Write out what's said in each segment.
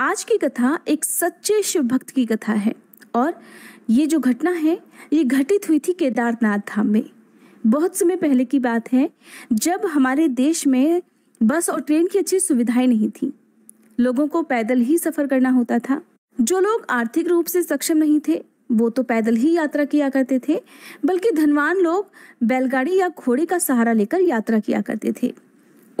आज की कथा एक सच्चे शिव भक्त की कथा है और ये जो घटना है ये घटित हुई थी केदारनाथ धाम में बहुत समय पहले की बात है जब हमारे देश में बस और ट्रेन की अच्छी सुविधाएं नहीं थी लोगों को पैदल ही सफ़र करना होता था जो लोग आर्थिक रूप से सक्षम नहीं थे वो तो पैदल ही यात्रा किया करते थे बल्कि धनवान लोग बैलगाड़ी या घोड़े का सहारा लेकर यात्रा किया करते थे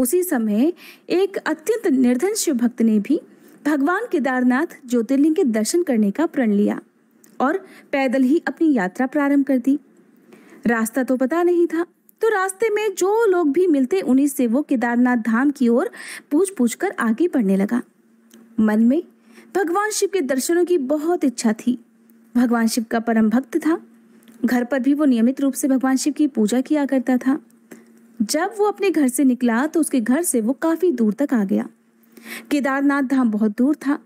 उसी समय एक अत्यंत निर्धन शिव भक्त ने भी भगवान केदारनाथ ज्योतिर्लिंग के दर्शन करने का प्रण लिया और पैदल ही अपनी यात्रा प्रारंभ कर दी रास्ता तो पता नहीं था तो रास्ते में जो लोग भी मिलते उन्हीं से वो केदारनाथ धाम की ओर पूछ पूछ कर आगे बढ़ने लगा मन में भगवान शिव के दर्शनों की बहुत इच्छा थी भगवान शिव का परम भक्त था घर पर भी वो नियमित रूप से भगवान शिव की पूजा किया करता था जब वो अपने घर से निकला तो उसके घर से वो काफी दूर तक आ गया केदारनाथ धाम बहुत दूर था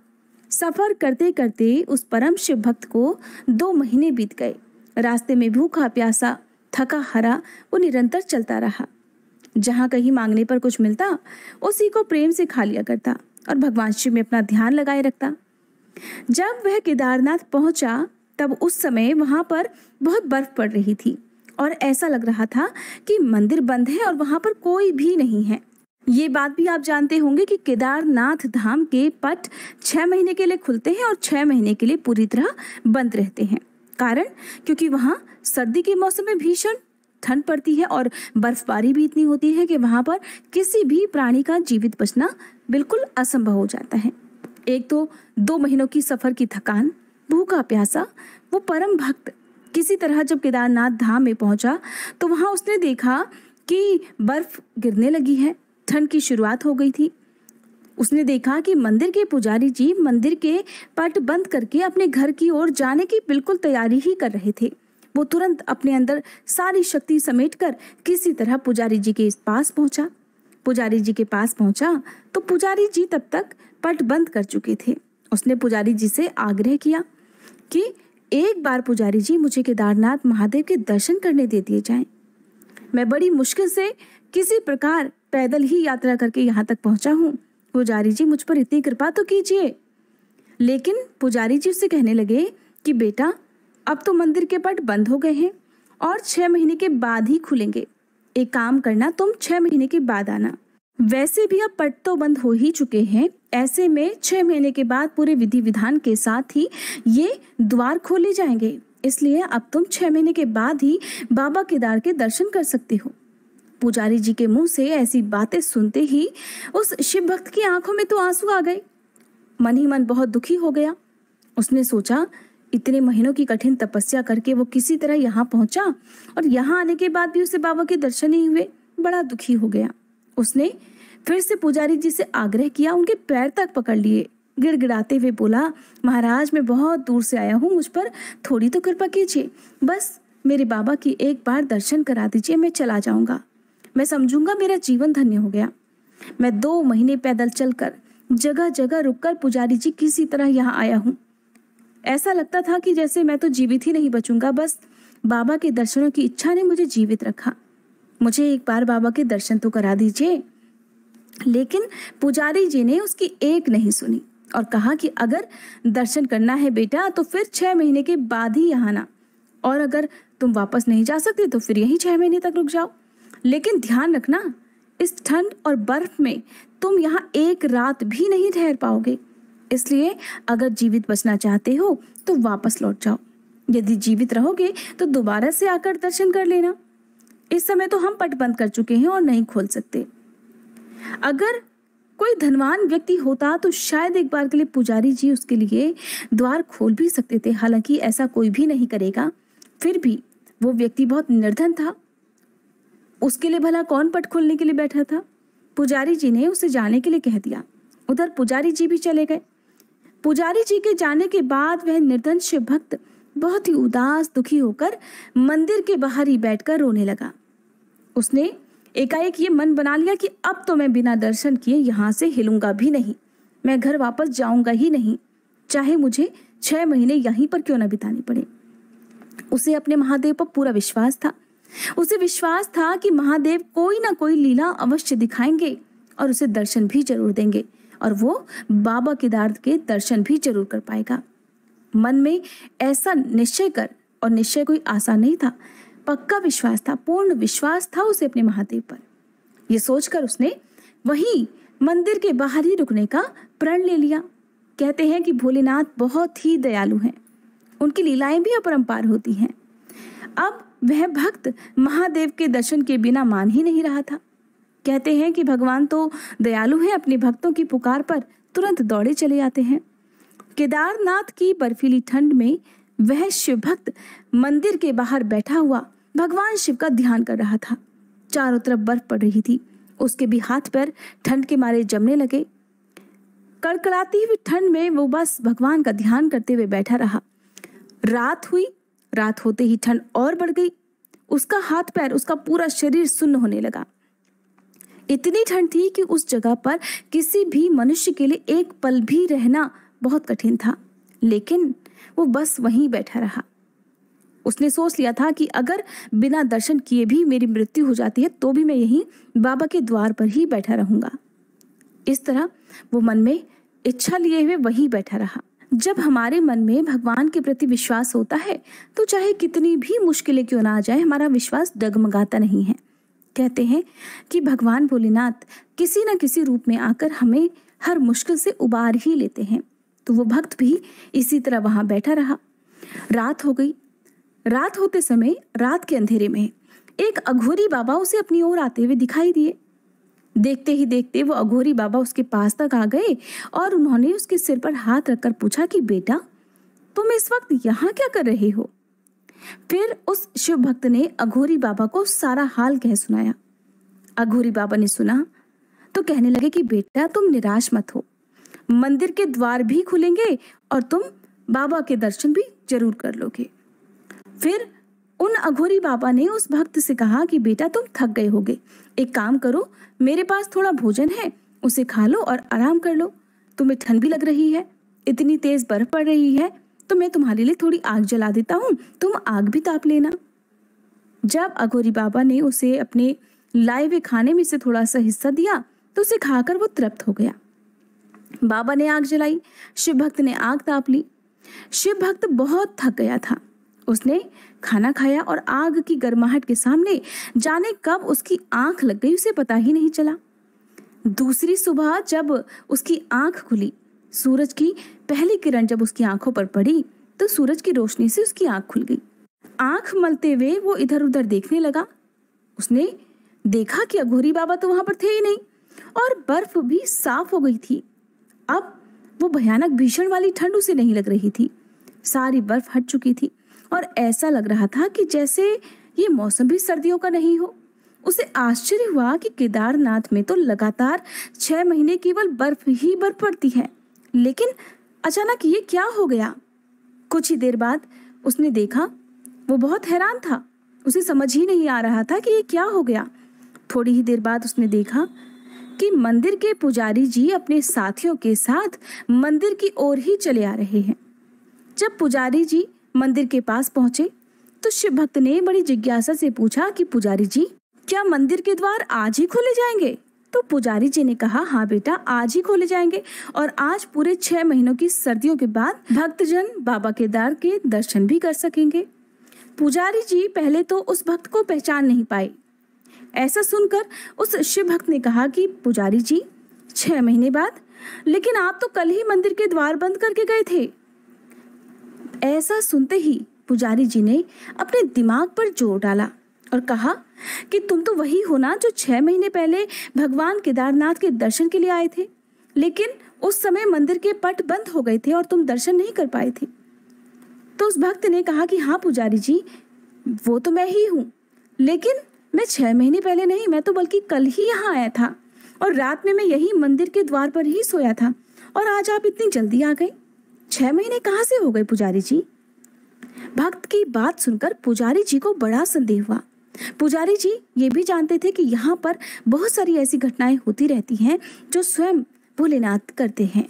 सफर करते करते उस परम शिव भक्त को दो महीने बीत गए रास्ते में भूखा प्यासा थका हरा वो निरंतर चलता रहा जहाँ कहीं मांगने पर कुछ मिलता उसी को प्रेम से खा लिया करता और भगवान शिव में अपना ध्यान लगाए रखता जब वह केदारनाथ पहुंचा तब उस समय वहां पर बहुत बर्फ पड़ रही थी और ऐसा लग रहा था कि मंदिर बंद है और वहां पर कोई भी नहीं है ये बात भी आप जानते होंगे कि केदारनाथ धाम के पट छः महीने के लिए खुलते हैं और छः महीने के लिए पूरी तरह बंद रहते हैं कारण क्योंकि वहाँ सर्दी के मौसम में भीषण ठंड पड़ती है और बर्फबारी भी इतनी होती है कि वहाँ पर किसी भी प्राणी का जीवित बचना बिल्कुल असंभव हो जाता है एक तो दो महीनों की सफ़र की थकान भूखा प्यासा वो परम भक्त किसी तरह जब केदारनाथ धाम में पहुंचा तो वहाँ उसने देखा कि बर्फ गिरने लगी है ठंड की शुरुआत हो गई थी उसने देखा कि मंदिर के पुजारी जी मंदिर के पट बंद करके अपने घर की ओर जाने की बिल्कुल तैयारी ही कर रहे थे वो तुरंत अपने अंदर सारी शक्ति समेटकर किसी तरह पुजारी जी के पास पहुंचा पुजारी जी के पास पहुंचा तो पुजारी जी तब तक पट बंद कर चुके थे उसने पुजारी जी से आग्रह किया कि एक बार पुजारी जी मुझे केदारनाथ महादेव के दर्शन करने दे दिए जाएं। मैं बड़ी मुश्किल से किसी प्रकार पैदल ही यात्रा करके यहाँ तक पहुंचा हूँ पुजारी जी मुझ पर इतनी कृपा तो कीजिए लेकिन पुजारी जी उससे कहने लगे कि बेटा अब तो मंदिर के पट बंद हो गए हैं और छह महीने के बाद ही खुलेंगे एक काम करना तुम छह महीने के बाद आना वैसे भी अब पट तो बंद हो ही चुके हैं ऐसे में छह महीने के बाद पूरे विधि विधान के साथ ही ये द्वार खोले जाएंगे इसलिए अब तुम छह महीने के बाद ही बाबा केदार के दर्शन कर सकते हो पुजारी जी के मुंह से ऐसी बातें सुनते ही उस शिव भक्त की आंखों में तो आंसू आ गए मन ही मन बहुत दुखी हो गया उसने सोचा इतने महीनों की कठिन तपस्या करके वो किसी तरह यहाँ पहुंचा और यहाँ आने के बाद भी उसे बाबा के दर्शन नहीं हुए बड़ा दुखी हो गया उसने फिर से पुजारी जी से आग्रह किया उनके पैर तक पकड़ लिए गिड़गिड़ाते हुए बोला महाराज मैं बहुत दूर से आया हूँ मुझ पर थोड़ी तो कृपा कीजिए बस मेरे बाबा की एक बार दर्शन करा दीजिए मैं चला जाऊंगा मैं समझूंगा मेरा जीवन धन्य हो गया मैं दो महीने पैदल चलकर जगह जगह रुककर पुजारी जी किसी तरह यहाँ आया हूँ ऐसा लगता था कि जैसे मैं तो जीवित ही नहीं बचूंगा बस बाबा के दर्शनों की इच्छा ने मुझे जीवित रखा मुझे एक बार बाबा के दर्शन तो करा दीजिए लेकिन पुजारी जी ने उसकी एक नहीं सुनी और कहा कि अगर दर्शन करना है बेटा तो फिर छह महीने के बाद ही यहाँ आना और अगर तुम वापस नहीं जा सकते तो फिर यही छह महीने तक रुक जाओ लेकिन ध्यान रखना इस ठंड और बर्फ में तुम यहाँ एक रात भी नहीं ठहर पाओगे इसलिए अगर जीवित बचना चाहते हो तो वापस लौट जाओ यदि जीवित रहोगे तो दोबारा से आकर दर्शन कर लेना इस समय तो हम पट बंद कर चुके हैं और नहीं खोल सकते अगर कोई धनवान व्यक्ति होता तो शायद एक बार के लिए पुजारी जी उसके लिए द्वार खोल भी सकते थे हालांकि ऐसा कोई भी नहीं करेगा फिर भी वो व्यक्ति बहुत निर्धन था उसके लिए भला कौन पट खोलने के लिए बैठा था पुजारी जी ने उसे जाने के लिए कह दिया उधर पुजारी जी भी चले गए पुजारी जी के जाने के बाद वह निर्धन शिव भक्त बहुत ही उदास दुखी होकर मंदिर के बाहर ही बैठकर रोने लगा उसने एकाएक ये मन बना लिया कि अब तो मैं बिना दर्शन किए यहाँ से हिलूंगा भी नहीं मैं घर वापस जाऊंगा ही नहीं चाहे मुझे छह महीने यहीं पर क्यों ना बिताने पड़े उसे अपने महादेव पर पूरा विश्वास था उसे विश्वास था कि महादेव कोई ना कोई लीला अवश्य दिखाएंगे और उसे दर्शन भी जरूर देंगे और वो बाबा केदार के दर्शन भी जरूर कर पाएगा मन में ऐसा निश्चय कर और निश्चय कोई आसान नहीं था पक्का विश्वास था पूर्ण विश्वास था उसे अपने महादेव पर यह सोचकर उसने वही मंदिर के बाहर ही रुकने का प्रण ले लिया कहते हैं कि भोलेनाथ बहुत ही दयालु हैं उनकी लीलाएं भी अपरंपार होती हैं अब वह भक्त महादेव के दर्शन के बिना मान ही नहीं रहा था कहते हैं कि भगवान तो दयालु हैं अपने भक्तों की पुकार पर तुरंत दौड़े चले आते हैं केदारनाथ की बर्फीली ठंड में वह शिव भक्त मंदिर के बाहर बैठा हुआ भगवान शिव का ध्यान कर रहा था चारों तरफ बर्फ पड़ रही थी उसके भी हाथ पर ठंड के मारे जमने लगे कड़कड़ाती हुई ठंड में वो बस भगवान का ध्यान करते हुए बैठा रहा रात हुई रात होते ही ठंड और बढ़ गई उसका हाथ पैर उसका पूरा शरीर सुन्न होने लगा इतनी ठंड थी कि उस जगह पर किसी भी मनुष्य के लिए एक पल भी रहना बहुत कठिन था लेकिन वो बस वहीं बैठा रहा उसने सोच लिया था कि अगर बिना दर्शन किए भी मेरी मृत्यु हो जाती है तो भी मैं यहीं बाबा के द्वार पर ही बैठा रहूंगा इस तरह वो मन में इच्छा लिए हुए वहीं बैठा रहा जब हमारे मन में भगवान के प्रति विश्वास होता है तो चाहे कितनी भी मुश्किलें क्यों ना आ जाए हमारा विश्वास डगमगाता नहीं है कहते हैं कि भगवान भोलेनाथ किसी न किसी रूप में आकर हमें हर मुश्किल से उबार ही लेते हैं तो वो भक्त भी इसी तरह वहां बैठा रहा रात हो गई रात होते समय रात के अंधेरे में एक अघोरी बाबा उसे अपनी ओर आते हुए दिखाई दिए देखते ही देखते वो अघोरी बाबा उसके पास तक आ गए और उन्होंने उसके सिर पर हाथ रखकर पूछा कि बेटा तुम इस वक्त यहाँ क्या कर रहे हो फिर उस शिव भक्त ने अघोरी बाबा को सारा हाल कह सुनाया अघोरी बाबा ने सुना तो कहने लगे कि बेटा तुम निराश मत हो मंदिर के द्वार भी खुलेंगे और तुम बाबा के दर्शन भी जरूर कर लोगे फिर उन अघोरी बाबा ने उस भक्त से कहा कि बेटा तुम थक गए होगे एक काम करो मेरे पास थोड़ा भोजन है उसे खा लो और आराम कर लो तुम्हें ठंड भी लग रही है इतनी तेज बर्फ पड़ रही है तो मैं तुम्हारे लिए थोड़ी आग जला देता हूँ तुम आग भी ताप लेना जब अघोरी बाबा ने उसे अपने लाए हुए खाने में से थोड़ा सा हिस्सा दिया तो उसे खाकर वो तृप्त हो गया बाबा ने आग जलाई शिव भक्त ने आग ताप ली शिव भक्त बहुत थक गया था उसने खाना खाया और आग की गर्माहट के सामने जाने कब उसकी आंख लग गई उसे पता ही नहीं चला दूसरी सुबह जब उसकी आंख खुली सूरज की पहली किरण जब उसकी आंखों पर पड़ी तो सूरज की रोशनी से उसकी आंख खुल गई आंख मलते हुए वो इधर उधर देखने लगा उसने देखा कि अघोरी बाबा तो वहां पर थे ही नहीं और बर्फ भी साफ हो गई थी अब वो भयानक भीषण वाली ठंड उसे नहीं लग रही थी सारी बर्फ हट चुकी थी और ऐसा लग रहा था कि जैसे ये मौसम भी सर्दियों का नहीं हो उसे आश्चर्य हुआ कि केदारनाथ में तो लगातार छह महीने केवल बर्फ ही बर्फ पड़ती है लेकिन अचानक ये क्या हो गया कुछ ही देर बाद उसने देखा वो बहुत हैरान था उसे समझ ही नहीं आ रहा था कि ये क्या हो गया थोड़ी ही देर बाद उसने देखा कि मंदिर के पुजारी जी अपने साथियों के साथ मंदिर की ओर ही चले आ रहे हैं जब पुजारी जी मंदिर के पास पहुंचे तो शिव भक्त ने बड़ी जिज्ञासा से पूछा कि पुजारी जी क्या मंदिर के द्वार आज ही खोले जाएंगे तो पुजारी जी ने कहा हाँ बेटा आज ही खोले जाएंगे और आज पूरे छह महीनों की सर्दियों के बाद भक्तजन बाबा केदार के दर्शन भी कर सकेंगे पुजारी जी पहले तो उस भक्त को पहचान नहीं पाए ऐसा सुनकर उस शिव भक्त ने कहा कि पुजारी जी छह महीने बाद लेकिन आप तो कल ही मंदिर के द्वार बंद करके गए थे ऐसा सुनते ही पुजारी जी ने अपने दिमाग पर जोर डाला और कहा कि तुम तो वही हो ना जो छह महीने पहले भगवान केदारनाथ के दर्शन के लिए आए थे लेकिन उस समय मंदिर के पट बंद हो गए थे और तुम दर्शन नहीं कर पाए थे तो उस भक्त ने कहा कि हाँ पुजारी जी वो तो मैं ही हूँ लेकिन मैं छह महीने पहले नहीं मैं तो बल्कि कल ही यहाँ आया था और रात में मैं यही मंदिर के द्वार पर ही सोया था और आज आप इतनी जल्दी आ गए छह महीने कहाँ से हो गए पुजारी जी भक्त की बात सुनकर पुजारी जी को बड़ा संदेह हुआ पुजारी जी ये भी जानते थे कि यहाँ पर बहुत सारी ऐसी घटनाएं होती रहती हैं जो स्वयं भोलेनाथ करते हैं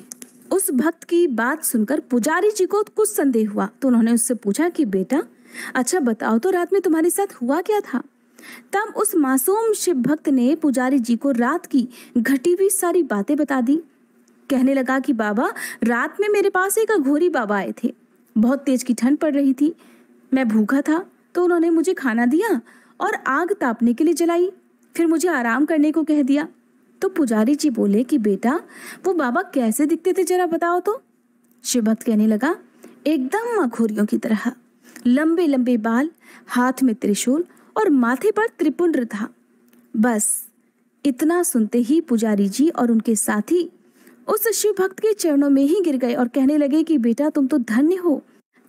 उस भक्त की बात सुनकर पुजारी जी को कुछ संदेह हुआ तो उन्होंने उससे पूछा कि बेटा अच्छा बताओ तो रात में तुम्हारे साथ हुआ क्या था तब उस मासूम शिव भक्त ने पुजारी जी को रात की घटी हुई सारी बातें बता दी कहने लगा कि बाबा रात में मेरे पास एक अघोरी बाबा आए थे बहुत तेज की ठंड पड़ रही थी मैं भूखा था तो उन्होंने मुझे खाना दिया और आग तापने के लिए जलाई फिर मुझे आराम करने को कह दिया तो पुजारी जी बोले कि बेटा वो बाबा कैसे दिखते थे जरा बताओ तो शिव भक्त कहने लगा एकदम अघोरियों की तरह लंबे लंबे बाल हाथ में त्रिशूल और माथे पर त्रिपुंड था बस इतना सुनते ही पुजारी जी और उनके साथी उस शिव भक्त के चरणों में ही गिर गए और कहने लगे कि बेटा तुम तो धन्य हो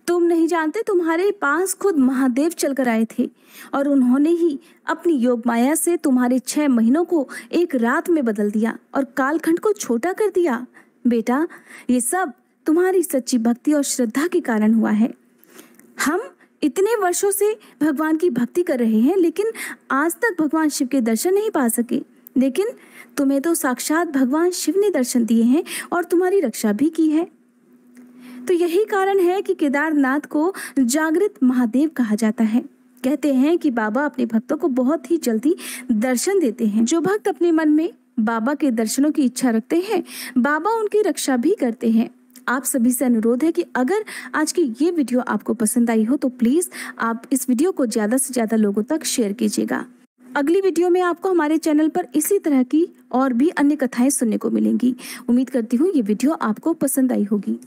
तुम नहीं जानते तुम्हारे पास खुद महादेव चलकर आए थे और उन्होंने ही अपनी योग माया से तुम्हारे छह महीनों को एक रात में बदल दिया और कालखंड को छोटा कर दिया बेटा ये सब तुम्हारी सच्ची भक्ति और श्रद्धा के कारण हुआ है हम इतने वर्षों से भगवान की भक्ति कर रहे हैं लेकिन आज तक भगवान शिव के दर्शन नहीं पा सके लेकिन तुम्हें तो साक्षात भगवान शिव ने दर्शन दिए हैं और तुम्हारी रक्षा भी की है तो यही कारण है कि केदारनाथ को जागृत महादेव कहा जाता है कहते हैं कि बाबा अपने भक्तों को बहुत ही जल्दी दर्शन देते हैं जो भक्त अपने मन में बाबा के दर्शनों की इच्छा रखते हैं बाबा उनकी रक्षा भी करते हैं आप सभी से अनुरोध है कि अगर आज की ये वीडियो आपको पसंद आई हो तो प्लीज़ आप इस वीडियो को ज़्यादा से ज़्यादा लोगों तक शेयर कीजिएगा अगली वीडियो में आपको हमारे चैनल पर इसी तरह की और भी अन्य कथाएं सुनने को मिलेंगी उम्मीद करती हूँ ये वीडियो आपको पसंद आई होगी